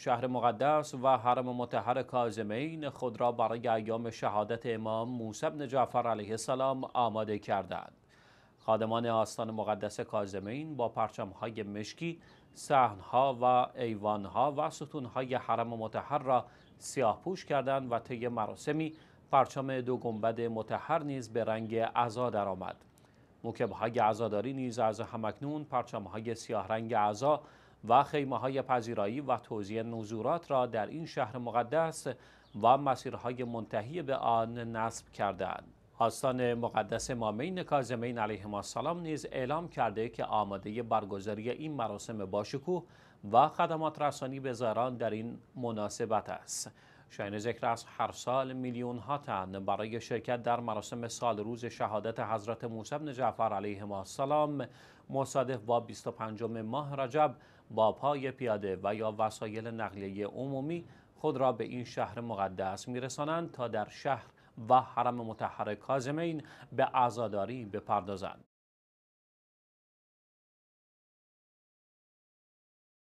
شهر مقدس و حرم متحر کازمین خود را برای ایام شهادت امام موسی بن جعفر علیه السلام آماده کردند. خادمان آستان مقدس کازمین با پرچمهای مشکی، سحنها و ایوانها و ستونهای حرم متحر را سیاه پوش کردند و طی مراسمی پرچم دو گنبد متحر نیز به رنگ عزا درآمد. موکبهای عزاداری نیز از همکنون پرچمهای سیاه رنگ عزا و خیمه های پذیرایی و توزیع نزورات را در این شهر مقدس و مسیرهای منتهی به آن نصب کردند. آستان مقدس مامین کازمین علیه السلام نیز اعلام کرده که آماده برگزاری این مراسم باشکوه و خدمات رسانی به زاران در این مناسبت است. شاین ذکر است هر سال میلیون ها تن برای شرکت در مراسم سال روز شهادت حضرت موسی بن جعفر علیه السلام مصادف با 25 ماه رجب با پای پیاده و یا وسایل نقلیه عمومی خود را به این شهر مقدس میرسانند تا در شهر و حرم متحر کازمین به عزاداری بپردازند.